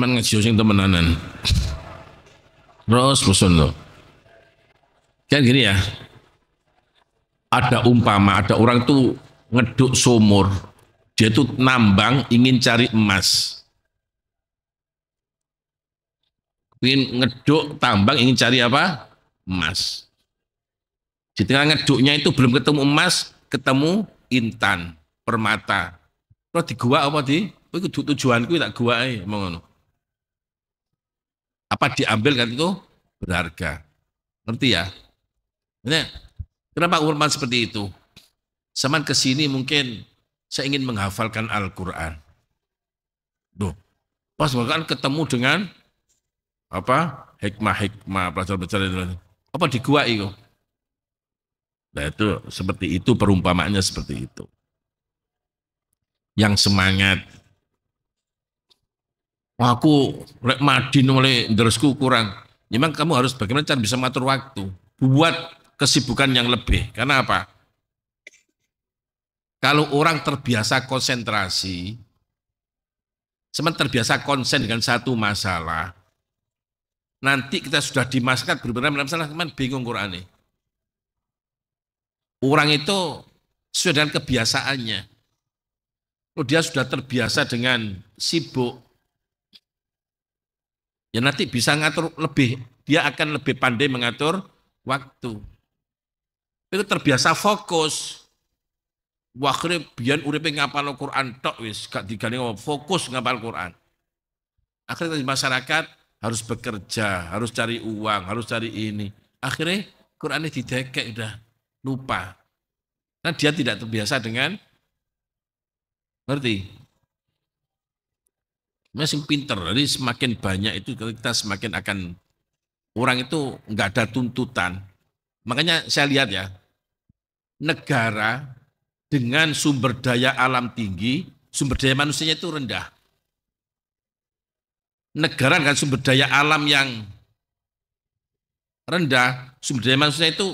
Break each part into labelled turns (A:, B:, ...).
A: Cuman ngaji sing temenanan. Terus bosan lo. Kan gini ya. Ada umpama, ada orang tuh ngeduk sumur. Dia tuh nambang ingin cari emas. Ingin ngeduk tambang ingin cari apa? Emas. Di tengah ngeduknya itu belum ketemu emas, ketemu intan, permata. Terus di gua apa di? Kowe kudu tujuanku tak gua ae, ngono apa diambil kan itu berharga. Ngerti ya? Ini, kenapa urman seperti itu? Zaman ke sini mungkin saya ingin menghafalkan Al-Qur'an. Duh, pas bahkan ketemu dengan apa? hikmah-hikmah pelajaran-pelajaran Apa di gua itu? Nah itu seperti itu perumpamaannya seperti itu. Yang semangat aku lek madin oleh dersku kurang. Memang kamu harus bagaimana cara bisa matur waktu. Buat kesibukan yang lebih. Karena apa? Kalau orang terbiasa konsentrasi, semen terbiasa konsen dengan satu masalah, nanti kita sudah dimasukkan dalam masalah, teman bingung Quran ini. Orang itu sesuai dengan kebiasaannya. Kalau dia sudah terbiasa dengan sibuk, Ya nanti bisa ngatur lebih, dia akan lebih pandai mengatur waktu. Itu terbiasa fokus. Wakhire biar uripe ngapal Quran tok wis gak digali fokus ngapal Quran. Akhirnya masyarakat harus bekerja, harus cari uang, harus cari ini. Akhirnya Qurannya didekek udah lupa. Nah dia tidak terbiasa dengan ngerti masing pinter. Jadi semakin banyak itu kita semakin akan orang itu nggak ada tuntutan. Makanya saya lihat ya, negara dengan sumber daya alam tinggi, sumber daya manusianya itu rendah. Negara dengan sumber daya alam yang rendah, sumber daya manusianya itu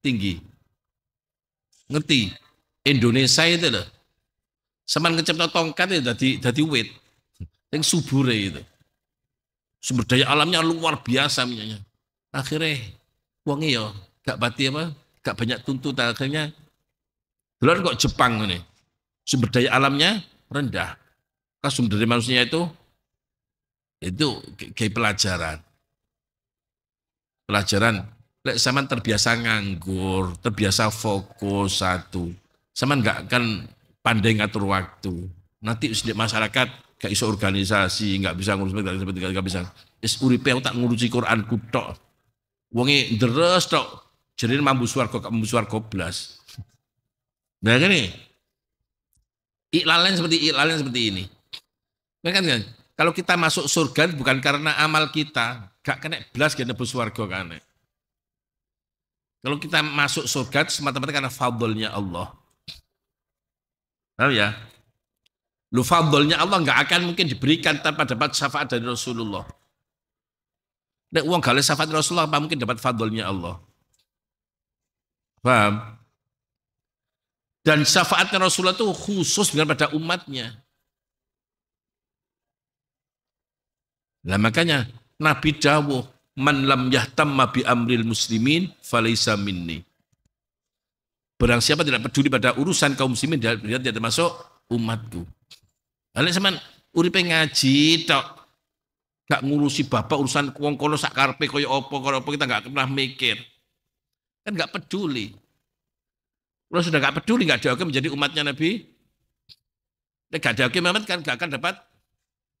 A: tinggi. Ngerti? Indonesia itu loh. Sama ngecepno tongkat itu jadi jadi wit yang subure itu. Sumber daya alamnya luar biasa minyaknya. Akhirnya uangnya ya gak pati apa, gak banyak tuntutan akhirnya. Dulu kan kok Jepang ini, sumber daya alamnya rendah. Kan sumber daya manusianya itu itu kayak pelajaran. Pelajaran lek sama terbiasa nganggur, terbiasa fokus satu. sama nggak kan pandai ngatur waktu. Nanti sudah masyarakat gak iso organisasi, nggak bisa ngurus gak bisa nggak bisa. Wis uripe tak ngurusi Quran Quranku tok. Wonge deres tok. Jenenge mambu swarga kok mambu swarga blas. Nah gini. Iklalen seperti iklalen seperti ini. Kan, kan kalau kita masuk surga bukan karena amal kita, gak kena blas gak nebus swarga kan. Kalau kita masuk surga semata-mata karena fadlnya Allah. Tahu ya? Lu fadlnya Allah nggak akan mungkin diberikan tanpa dapat syafaat dari Rasulullah. Nek uang gak syafaat Rasulullah apa mungkin dapat fadlnya Allah. Paham? Dan syafaatnya Rasulullah itu khusus dengan pada umatnya. Nah makanya Nabi dawuh, "Man lam yahtamma bi amril muslimin falaisa minni." Barang siapa tidak peduli pada urusan kaum muslimin, dia tidak termasuk umatku. Balik sampean uripe ngaji tok. Gak ngurusi bapak urusan wong kono sak karepe kaya apa kaya apa kita gak pernah mikir. Kan gak peduli. Kalau sudah gak peduli gak dianggap menjadi umatnya Nabi. Nek gak dianggap Muhammad kan gak akan dapat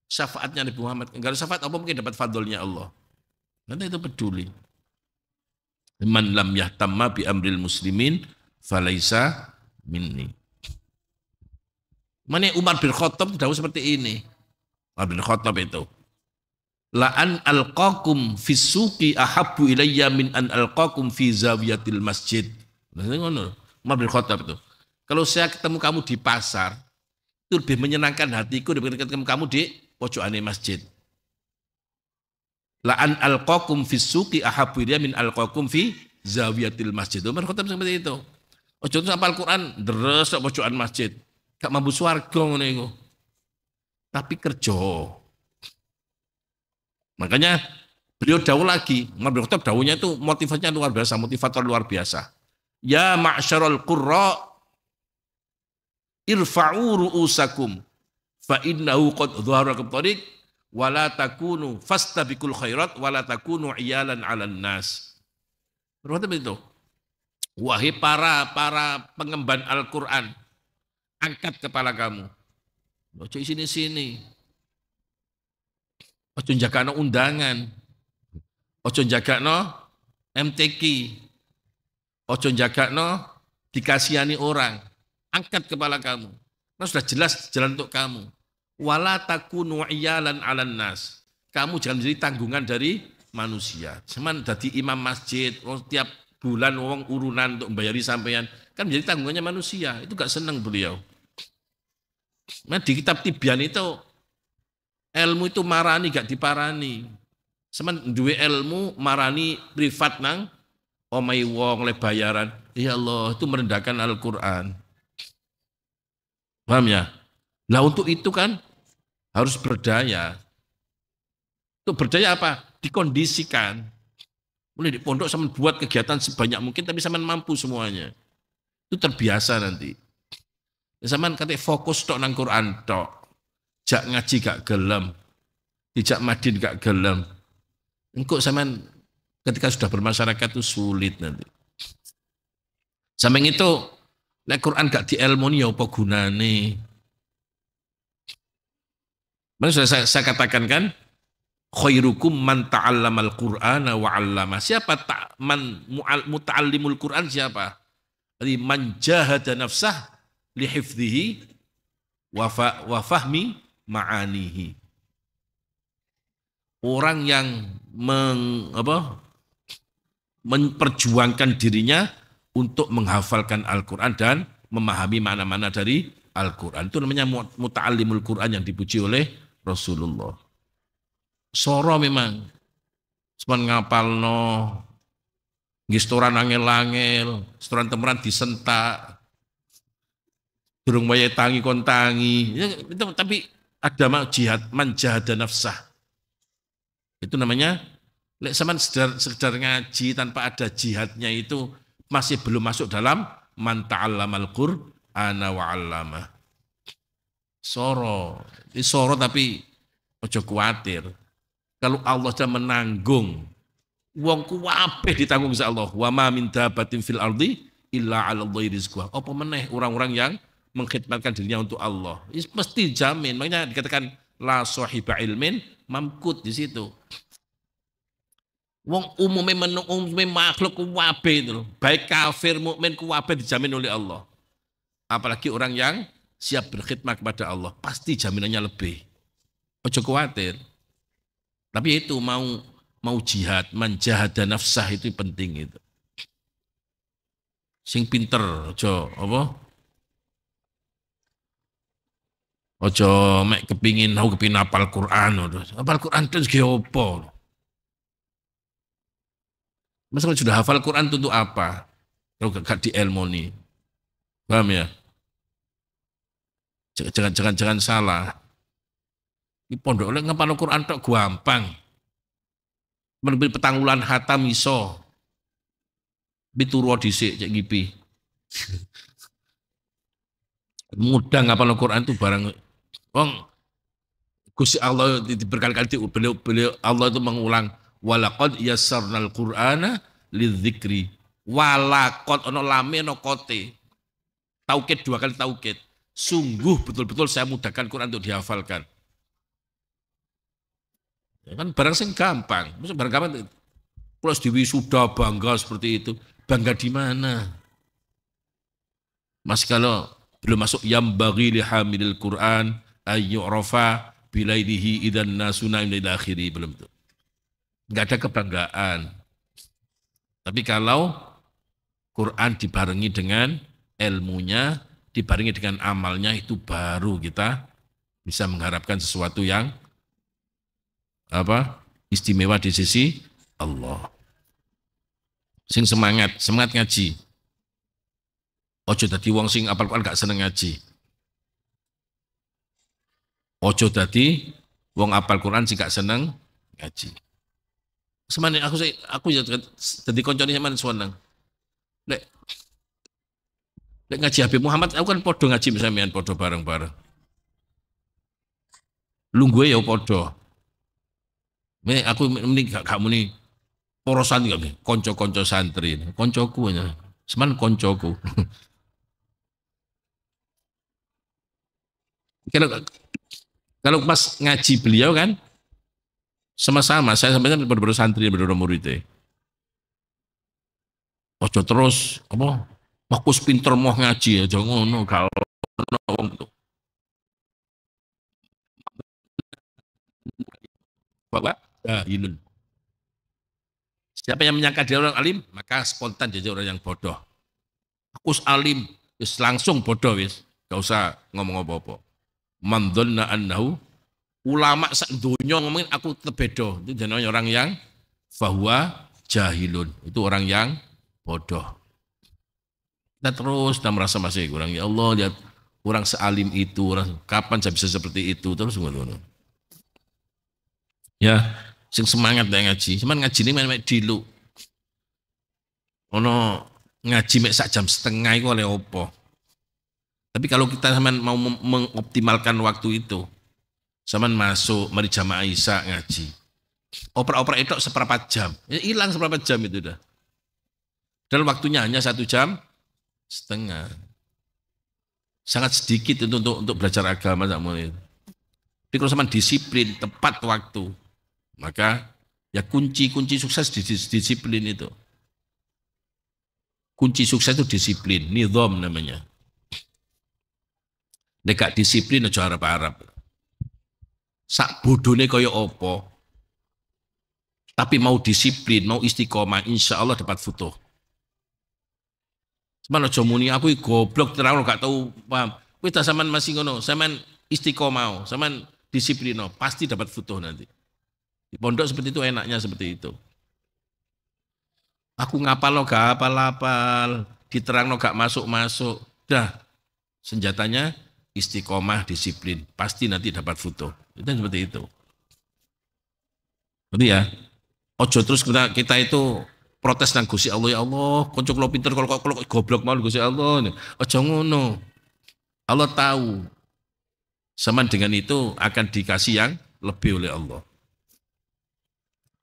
A: syafaatnya Nabi Muhammad. Enggak ada syafaat apa mungkin dapat fadlnya Allah. Nanti itu peduli. Man lam yahtamma bi amril muslimin falaisa minni. Mana Umar bin Khattab tahu seperti ini. Umar bin Khattab itu. laan an alqakum fi suqi ahabbu ilayya min an alqakum fi zawiyatil masjid. Umar bin Khattab itu. Kalau saya ketemu kamu di pasar, itu lebih menyenangkan hatiku daripada ketemu kamu di pojokan masjid. Laan an alqakum fi suqi ahabbu ilayya min alqakum fi zawiyatil masjid. Umar bin Khattab seperti itu. Contoh apa Al Quran, deres pojokan masjid. Gak mampu suarga ngono Tapi kerja. Makanya beliau dawuh lagi, Umar bin dawuhnya itu motivasinya luar biasa, motivator luar biasa. Ya ma'syarul qurra irfa'u ru'usakum fa innahu qad dhaharakum tariq wala takunu fastabiqul khairat wala takunu iyalan 'alan nas. Berarti begitu. Wahai para para pengemban Al-Qur'an, angkat kepala kamu. Ojo sini sini. Ojo jaga no undangan. Ojo jaga no MTQ. Ojo jaga no dikasihani orang. Angkat kepala kamu. Nah sudah jelas jalan untuk kamu. Wala takunu iyalan alan nas. Kamu jangan menjadi tanggungan dari manusia. Cuman jadi imam masjid, Setiap bulan uang urunan untuk membayari sampean kan menjadi tanggungannya manusia. Itu gak senang beliau. Nah, di kitab Tibyan itu ilmu itu marani gak diparani. Semen duwe ilmu marani privat nang omai oh wong lebayaran bayaran. Ya Allah, itu merendahkan Al-Qur'an. Paham ya? Nah, untuk itu kan harus berdaya. Untuk berdaya apa? Dikondisikan. Mulai di pondok sama buat kegiatan sebanyak mungkin tapi sama mampu semuanya. Itu terbiasa nanti. Zaman ya, kata fokus tok nang Quran tok. Jak ngaji gak gelem. Dijak madin gak gelem. Engkau zaman ketika sudah bermasyarakat itu sulit nanti. Sampai itu lek Quran gak dielmoni ya apa gunane? Mana sudah saya, saya katakan kan? Khairukum man ta'allamal Qur'ana wa 'allama. Siapa tak man mu'allimul Qur'an siapa? Jadi man jahada nafsah lihifdhihi wa fahmi ma'anihi. Orang yang meng, apa, memperjuangkan dirinya untuk menghafalkan Al-Quran dan memahami mana-mana dari Al-Quran. Itu namanya muta'alimul Quran yang dipuji oleh Rasulullah. Soro memang. Cuman ngapal no. Ngistoran angel-angel. Setoran temeran disentak Durung waya tangi kon tangi. Ya, itu, tapi ada mak jihad dan nafsah. Itu namanya lek sampean sekedar, sekedar ngaji tanpa ada jihadnya itu masih belum masuk dalam man alam qur'ana wa 'allama. Soro, ini soro tapi ojo khawatir Kalau Allah sudah menanggung, wong kuwabe ditanggung sa Allah. Wa ma min dabatin fil ardi illa 'ala Allah rizqha. Apa meneh orang-orang yang mengkhidmatkan dirinya untuk Allah. ini mesti jamin. Makanya dikatakan la sahiba ilmin mamkut di situ. Wong umumnya menu, umum makhluk kuwabe itu loh. Baik kafir mukmin kuwabe dijamin oleh Allah. Apalagi orang yang siap berkhidmat kepada Allah, pasti jaminannya lebih. Ojo khawatir. Tapi itu mau mau jihad, menjahada nafsah itu penting itu. Sing pinter, ojo apa? Ojo mek kepingin aku kepingin apal Quran. Apal Quran terus ge opo? Mas kalau sudah hafal Quran itu untuk apa? Kalau gak di elmoni. Paham ya? Jangan jangan jangan salah. Di pondok oleh ngapal Quran tok gampang. Menebir petangulan hata miso, Biturwa disik cek ngipi. Mudah ngapal Quran itu barang Wong Gusti Allah berkali-kali beliau beliau Allah itu mengulang walaqad yassarnal qur'ana lidzikri walaqad ono lame ono kote taukid dua kali taukid sungguh betul-betul saya mudahkan Quran untuk dihafalkan ya kan barang sing gampang maksud barang gampang plus Dewi sudah bangga seperti itu bangga di mana Mas kalau belum masuk yang bagi lihamil Quran ayyurafa bilaidihi idan nasuna ila akhiri belum tuh. Enggak ada kebanggaan. Tapi kalau Quran dibarengi dengan ilmunya, dibarengi dengan amalnya itu baru kita bisa mengharapkan sesuatu yang apa? istimewa di sisi Allah. Sing semangat, semangat ngaji. Ojo tadi wong sing apal-apal gak seneng ngaji. Ojo dadi wong apal Quran sing gak seneng ngaji. Semane aku aku ya dadi koncone sampean seneng. Lek lek ngaji Habib Muhammad aku kan podo ngaji sampean podo bareng-bareng. Lungguhe ya podo. Me aku mending gak kamu nih porosan gak nih konco-konco santri, ku nya, Seman koncoku. Kira kalau pas ngaji beliau kan sama-sama saya kan berburu santri berburu murid eh. Ojo terus apa fokus pinter mau ngaji ya jangan ngono kalau wong Bapak jahilun. Siapa yang menyangka dia orang alim, maka spontan jadi orang yang bodoh. Aku alim, wis langsung bodoh wis. Gak usah ngomong apa-apa mandonna annahu ulama sak donya ngomongin aku tebedo itu jenenge orang yang bahwa jahilun itu orang yang bodoh kita terus kita merasa masih kurang ya Allah lihat kurang sealim itu orang kapan saya bisa seperti itu terus ngono ya sing semangat dah ngaji cuman ngaji ini main dilu ono ngaji mek sak jam setengah itu oleh opo tapi kalau kita sama mau mengoptimalkan waktu itu, sama masuk mari jamaah Isya ngaji. Oper-Oper itu seperempat jam. Ya, hilang seperempat jam itu dah. Dan waktunya hanya satu jam setengah. Sangat sedikit itu untuk, untuk belajar agama sama itu. Tapi kalau sama disiplin, tepat waktu, maka ya kunci-kunci sukses di disiplin itu. Kunci sukses itu disiplin, nizam namanya. Nek gak disiplin aja harap-harap. Sak bodohnya kaya apa? Tapi mau disiplin, mau istiqomah, insya Allah dapat foto. Cuman aja muni aku goblok terang gak tau paham. Kita tak sampean masih ngono, sampean istiqomah, disiplin no. pasti dapat foto nanti. Di pondok seperti itu enaknya seperti itu. Aku ngapal lo gak apal-apal, diterang lo gak masuk-masuk. Dah, senjatanya istiqomah, disiplin, pasti nanti dapat foto. Itu seperti itu. Berarti ya, ojo terus kita, kita itu protes nang gusi Allah ya Allah, kocok lo pinter kalau kalau goblok malu gusi Allah. Ojo ngono. Allah tahu. Sama dengan itu akan dikasih yang lebih oleh Allah.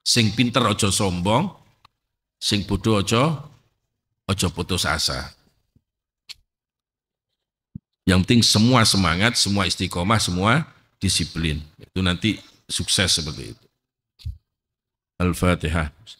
A: Sing pinter ojo sombong, sing bodoh ojo ojo putus asa. Yang penting semua semangat, semua istiqomah, semua disiplin. Itu nanti sukses seperti itu. Al-Fatihah.